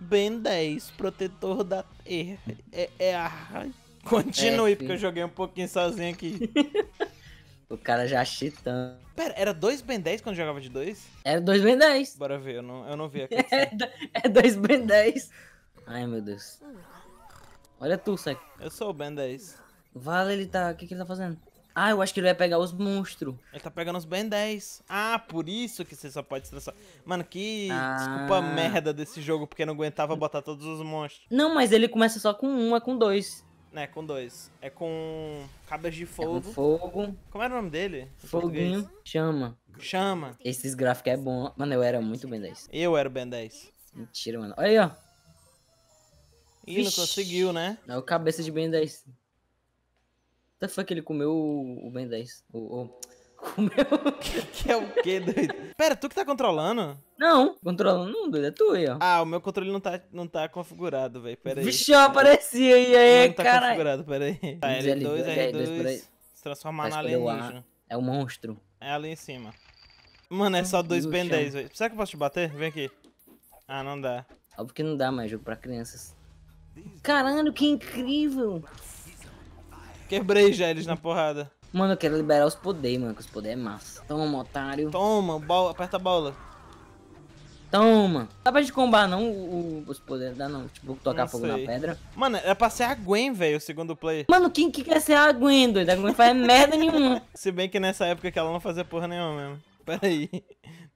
Ben 10, protetor da terra. É, é a... Continue, é, porque eu joguei um pouquinho sozinho aqui. o cara já chitando. Pera, era 2 Ben 10 quando jogava de 2? Era 2 Ben 10. Bora ver, eu não, eu não vi aqui. é 2 é Ben 10. Ai, meu Deus. Olha tu, Sec. Eu sou o Ben 10. Vale, ele tá... O que, que ele tá fazendo? Ah, eu acho que ele vai pegar os monstros. Ele tá pegando os Ben 10. Ah, por isso que você só pode se transformar. Mano, que ah. desculpa merda desse jogo, porque não aguentava botar todos os monstros. Não, mas ele começa só com um, é com dois. É, com dois. É com cabas de Fogo. É com fogo. Como era o nome dele? Foguinho. Português? Chama. Chama. Esses gráficos é bom. Mano, eu era muito Ben 10. Eu era o Ben 10. Mentira, mano. Olha aí, ó. Ih, não conseguiu, né? É o cabeça de Ben 10 the tá, fuck ele comeu o Ben 10? O. o... Comeu. Que, que é o que, doido? Pera, tu que tá controlando? Não, controlando não, doido, é tu aí, ó. Ah, o meu controle não tá, não tá configurado, velho, pera aí. Vixe, aparecia apareci aí, aí, Não tá carai. configurado, pera tá, aí. Tá, L2, L2, L2, se transformar na alienígena. É o monstro. É ali em cima. Mano, é só dois Ben 10, velho. Será que eu posso te bater? Vem aqui. Ah, não dá. Óbvio que não dá mais jogo pra crianças. Caralho, que incrível! Quebrei já eles na porrada. Mano, eu quero liberar os poderes, mano, que os poderes é massa. Toma, otário. Toma, bola, aperta a bola. Toma. Dá pra gente combar, não, o, os poderes, dá não. Tipo, tocar não fogo na pedra. Mano, era é pra ser a Gwen, velho, o segundo player. Mano, quem que quer ser a Gwen, doido? A Gwen faz merda nenhuma. Se bem que nessa época que ela não fazia porra nenhuma mesmo. Pera aí.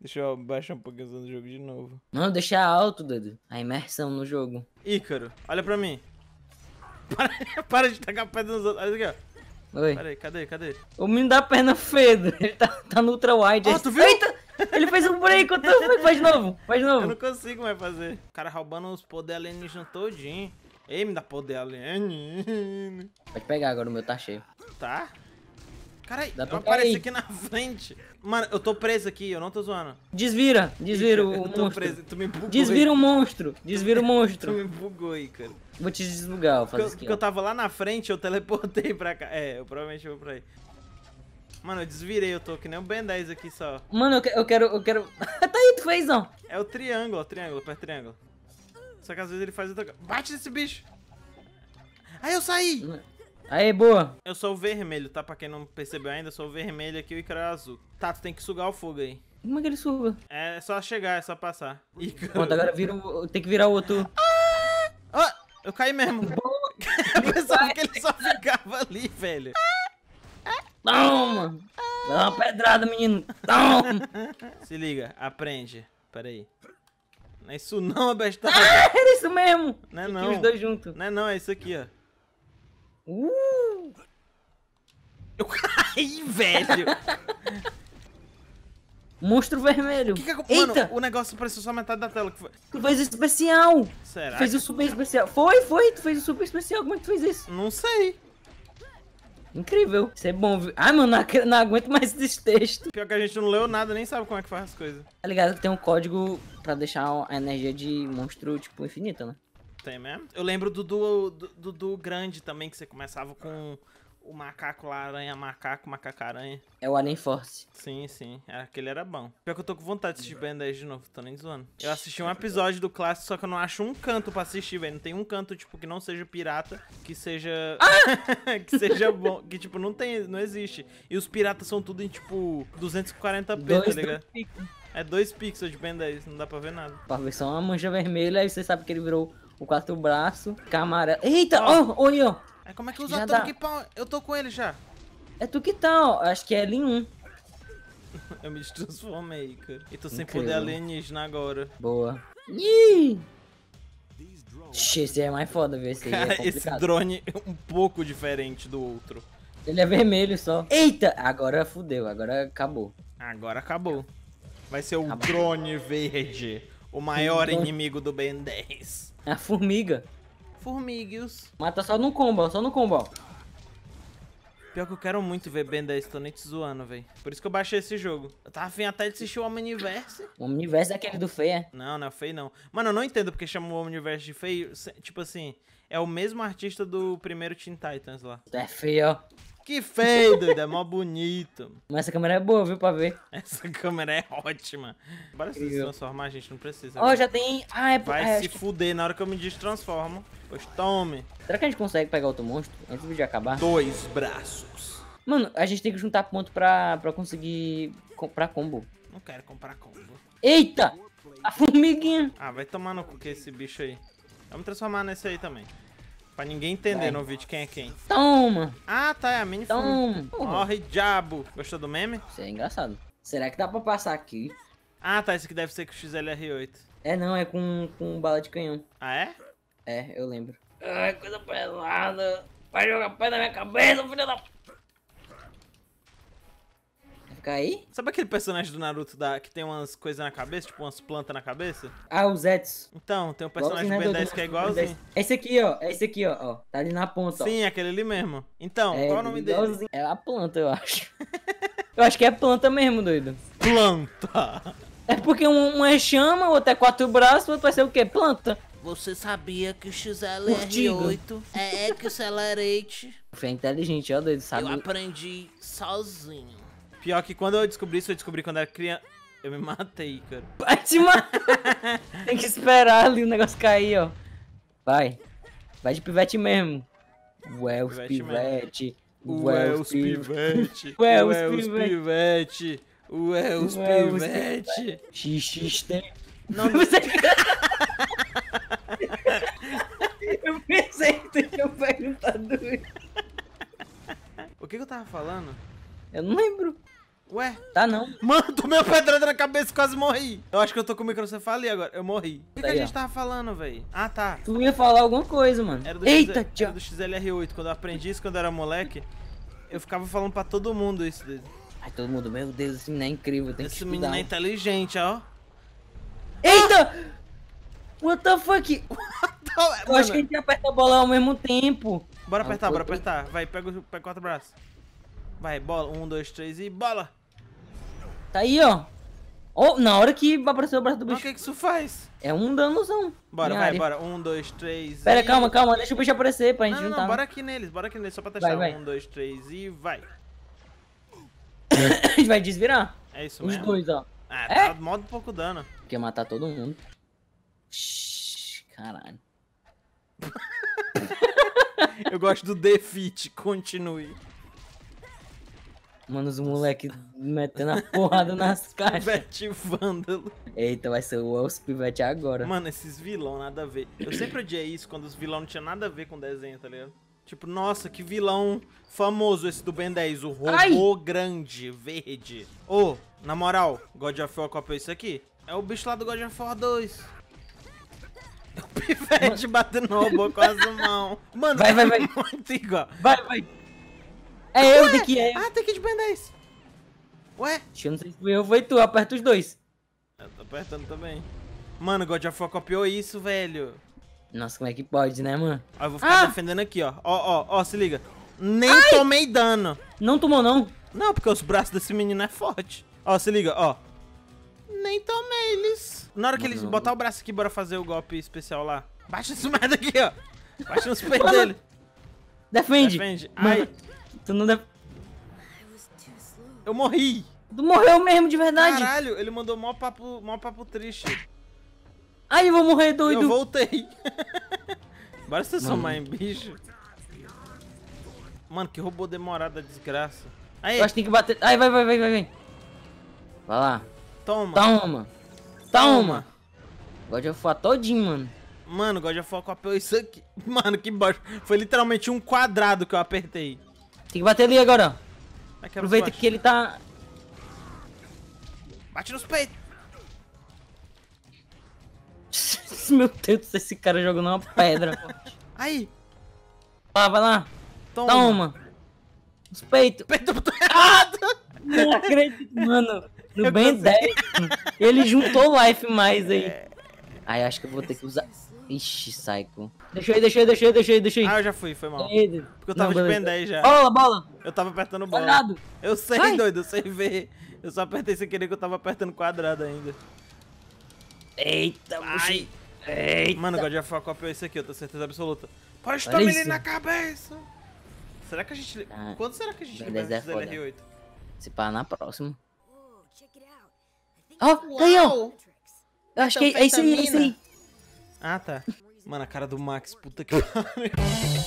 Deixa eu baixar um pouquinho do jogo de novo. Não, deixa alto, doido. A imersão no jogo. Ícaro, olha pra mim. Para, para de tacar pedra nos outros. Olha aqui, ó. Oi. Peraí, cadê, cadê? O menino da perna fedra. ele tá, tá no ultra wide. Ó, oh, ah, tu viu? Eita, ele fez um break, tô... faz de novo, faz de novo. Eu não consigo mais fazer. O cara roubando os poder alienígenas todinho. Ei, me dá poder alienígena. Pode pegar agora, o meu tá cheio. Tá? Caralho, Dá pra aparece aqui na frente. Mano, eu tô preso aqui, eu não tô zoando. Desvira, desvira o eu monstro. Tô preso, tu me bugou. Desvira o monstro, desvira o monstro. tu me bugou aí, cara. Vou te desbugar, eu faço eu, Porque eu tava lá na frente, eu teleportei pra cá. É, eu provavelmente vou pra aí. Mano, eu desvirei, eu tô que nem o Ben 10 aqui só. Mano, eu, quero, eu quero... tá aí, tu fez, não. É o triângulo, ó, triângulo, perto triângulo. Só que às vezes ele faz outra... Bate nesse bicho! Aí eu saí! Aí, boa. Eu sou o vermelho, tá? Pra quem não percebeu ainda, eu sou o vermelho aqui e o Icaro é azul. Tá, tu tem que sugar o fogo aí. Como é que ele suga? É só chegar, é só passar. Icaro. Pronto, agora vira o... tem que virar o outro. Ah! ah! eu caí mesmo. eu pensava que ele só ficava ali, velho. Toma! Dá uma pedrada, menino. Toma! Se liga, aprende. Pera aí. Não é isso não, abestado. Ah, é, era isso mesmo. Não é não. Os dois juntos. Não é não, é isso aqui, ó. Uh! Eu caí, velho! Monstro vermelho. Que que, é mano, Eita! o negócio apareceu só metade da tela. Que foi... Tu fez o especial. Será? Tu fez o super especial. Foi, foi. Tu fez o super especial. Como é que tu fez isso? Não sei. Incrível. Isso é bom. Viu? Ai, mano, não, não aguento mais esse texto. Pior que a gente não leu nada, nem sabe como é que faz as coisas. Tá ligado que tem um código pra deixar a energia de monstro, tipo, infinita, né? Tem Eu lembro do do, do, do grande também, que você começava com o macaco lá, aranha, macaco, macaca-aranha. É o Alien Force. Sim, sim. É, aquele era bom. Pior que eu tô com vontade de assistir uhum. Ben 10 de novo, tô nem zoando. Eu assisti é um episódio do clássico, só que eu não acho um canto pra assistir, velho. Não tem um canto, tipo, que não seja pirata, que seja. Ah! que seja bom. Que, tipo, não tem. Não existe. E os piratas são tudo em, tipo, 240p, tá Dois tá ligado? É dois pixels de Ben 10, não dá pra ver nada. Pra ver só uma mancha vermelha, aí você sabe que ele virou o quatro braço, camarão. Eita, ó, oh, olha, É como é que usa tanque pau? Eu tô com ele já. É tu que tá, ó. Acho que é L1. eu me transformei, cara. E tô Incrível. sem poder alienígena agora. Boa. Ih! Esse é mais foda, ver esse é Cara, é esse drone é um pouco diferente do outro. Ele é vermelho só. Eita! Agora fudeu, agora acabou. Agora acabou. Vai ser o acabou. drone verde. O maior inimigo do Ben 10. É A formiga. Formigues. Mata só no combo, só no combo. Pior que eu quero muito ver Ben 10 te zoando, véi. Por isso que eu baixei esse jogo. Eu tava afim até de assistir o Omniverse. O Omniverse é aquele do feio, é? Não, não é feio, não. Mano, eu não entendo porque chama o Omniverse de feio. Tipo assim, é o mesmo artista do primeiro Teen Titans lá. É feio, ó. Que feio, doido. É mó bonito. Mas essa câmera é boa, viu, pra ver. Essa câmera é ótima. Bora se transformar, a gente não precisa. Ó, oh, já tem... Ah, é... Vai é, se fuder na hora que eu me destransformo. Pois tome. Será que a gente consegue pegar outro monstro antes de acabar? Dois braços. Mano, a gente tem que juntar ponto pra, pra conseguir comprar combo. Não quero comprar combo. Eita! A formiguinha. Ah, vai tomar no cu que é esse bicho aí. Vamos transformar nesse aí também. Pra ninguém entender Vai. no vídeo quem é quem. Toma! Ah, tá, é a mini Toma! Morre, diabo! Gostou do meme? Isso é engraçado. Será que dá pra passar aqui? Ah, tá, esse aqui deve ser com XLR8. É, não, é com, com bala de canhão. Ah, é? É, eu lembro. Ai, coisa pesada! Vai jogar pé na minha cabeça, filho da aí? Sabe aquele personagem do Naruto da, que tem umas coisas na cabeça, tipo umas plantas na cabeça? Ah, o Zetsu. Então, tem um personagem né, do Ben 10 que é igualzinho. Esse aqui, ó. Esse aqui, ó. ó tá ali na ponta, Sim, ó. aquele ali mesmo. Então, é, qual o nome igualzinho. dele? É a planta, eu acho. eu acho que é planta mesmo, doido. Planta! É porque um, é chama, outro é quatro braços, outro vai ser o quê? Planta. Você sabia que o XLR8 é Accelerate? Foi inteligente, ó doido, sabe? Eu aprendi sozinho. Pior que quando eu descobri isso, eu descobri quando era criança. Eu me matei, cara. Vai te matar! Tem que esperar ali o negócio cair, ó. Vai. Vai de pivete mesmo. Ué, os pivete. Ué, os pivete. Ué, os pivete. Ué, os pivete. XXT. Não, você... eu pensei que tu tinha perguntado isso. O que, que eu tava falando? Eu não lembro. Ué? Tá não. Mano, tomei uma pedrada na cabeça e quase morri. Eu acho que eu tô com microcefalia agora. Eu morri. O que, tá que a gente tava falando, velho? Ah, tá. Tu ia falar alguma coisa, mano. Era do, Eita, X... Era do XLR8. Quando eu aprendi isso, quando eu era moleque, eu ficava falando pra todo mundo isso dele. Ai, todo mundo, meu Deus, esse menino é incrível. Tem esse que menino é inteligente, ó. Eita! Ah! What the fuck? Eu acho que a gente aperta a bola ao mesmo tempo. Bora apertar, ah, bora apertar. Vai, pega, pega quatro braços. Vai, bola. Um, dois, três e bola. Tá aí, ó. Oh, na hora que apareceu o braço do bicho. Mas o que, que isso faz? É um danozão. Bora, vai, área. bora. Um, dois, três. Pera, e... calma, calma. Deixa o bicho aparecer pra gente não, juntar. Não, bora aqui neles, bora aqui neles, só pra testar. Vai, vai. Um, dois, três e vai. a gente vai desvirar. É isso Os mesmo. Os dois, ó. Ah, é? tá modo pouco dano. Quer matar todo mundo. Shhh, caralho. Eu gosto do defeat, continue. Mano, os moleque metendo a porrada nas caixas. Pivete vândalo. Eita, vai ser o Els Pivete agora. Mano, esses vilão nada a ver. Eu sempre odiei isso quando os vilão não tinha nada a ver com desenho, tá ligado? Tipo, nossa, que vilão famoso esse do Ben 10, o robô Ai. grande, verde. Ô, oh, na moral, God of War copiou isso aqui? É o bicho lá do God of War 2. O pivete Mano. batendo no robô com as mãos. Mano, vai, é vai, vai. muito igual. Vai, vai. É Ué? É eu, de que é. Ah, tem que de Ben 10. Ué? Eu não sei se foi eu, foi tu. Aperta os dois. Eu tô apertando também. Mano, God of War copiou isso, velho. Nossa, como é que pode, né, mano? Ó, eu vou ficar ah! defendendo aqui, ó. Ó, ó, ó, se liga. Nem Ai! tomei dano. Não tomou, não? Não, porque os braços desse menino é forte. Ó, se liga, ó. Nem tomei eles. Na hora que eles botar o braço aqui, bora fazer o golpe especial lá. Baixa esse merda aqui, ó. Baixa os pés dele. Defende. Defende. Ai. Tu não deve... Eu morri! Tu morreu mesmo, de verdade? Caralho, ele mandou mó papo, mó papo triste. Ai, eu vou morrer, doido! Eu voltei! Bora se somar em bicho. Mano, que robô demorado a desgraça. Aí! Eu acho que tem que bater... Ai, vai, vai, vai, vai, vai. Vai lá. Toma. Toma. Toma. God of War todinho, mano. Mano, God of War com a isso aqui. Mano, que bosta. Foi literalmente um quadrado que eu apertei. Tem que bater ali agora. Naquela Aproveita que ele tá... Bate nos peitos. Meu Deus, esse cara jogando uma pedra. Aí. Vai lá, vai lá. Toma. Toma. Os peitos. Peito botou errado. Não acredito, mano. No Ben 10, ele juntou life mais aí. É. Aí acho que eu vou ter que usar... Ixi, Psycho. Deixa aí, deixa aí, deixa aí, deixa aí, deixa aí. Ah, eu já fui, foi mal. Porque eu tava não, de beleza. 10 já. Bola, bola! Eu tava apertando bola. Quadrado. Eu sei, Vai. doido, eu sei ver. Eu só apertei sem querer que eu tava apertando quadrado ainda. Eita, Ai. Eita. Mano, o God of War copiou isso aqui, eu tenho certeza absoluta. Pode tomar ele na cabeça! Será que a gente... Ah, Quando será que a gente libera é esses LR8? Se pá, na próxima. oh, ganhou! Eu acho então, que é isso aí, é isso aí. Ah, tá. Mano, a cara do Max, puta que pariu.